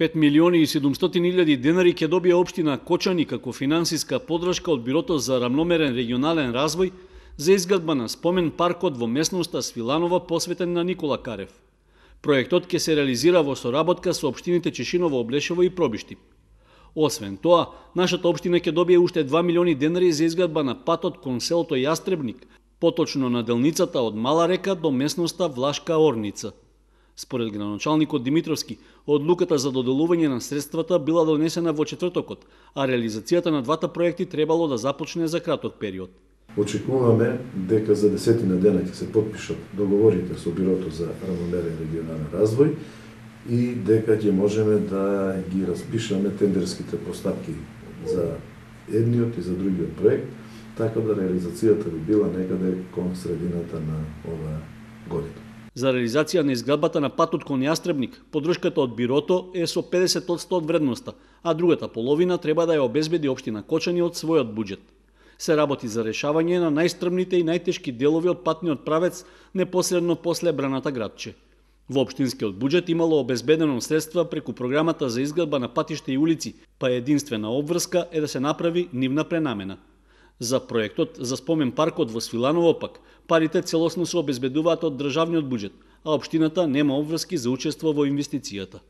5 милиони и 700 илјади денари ќе добие општина Кочани како финансиска подршка од Бирото за рамномерен регионален развој за изградба на спомен паркот во местноста Свиланова посветен на Никола Карев. Проектот ќе се реализира во соработка со општините Чешиново, Облешево и Пробишти. Освен тоа, нашата општина ќе добие уште 2 милиони денари за изградба на патот кон селото Јастребник, поточно на делницата од Мала река до местноста Влашка Орница. Според градоначалникот Димитровски, одлуката за доделување на средствата била донесена во четвртокот, а реализацијата на двата проекти требало да започне за краток период. Очекуваме дека за десетина дена ќе се подпишат договорите со Бирото за равномерен регионален развој и дека ќе можеме да ги распишаме тендерските постапки за едниот и за другиот проект, така да реализацијата би била некаде кон средината на ова година. За реализација на изградбата на патот кон Јастребник, подршката од Бирото е со 50% од вредноста, а другата половина треба да ја обезбеди општина Кочани од својот буџет. Се работи за решавање на најстрмните и најтешки делови од патниот правец непосредно после браната градче. Во општинскиот буџет имало обезбедено средства преку програмата за изградба на патишта и улици, па единствена обврска е да се направи нивна пренамена – За проектот за спомен паркот во Свиланово пак, парите целосно се обезбедуваат од државниот буџет, а општината нема обврски за учество во инвестицијата.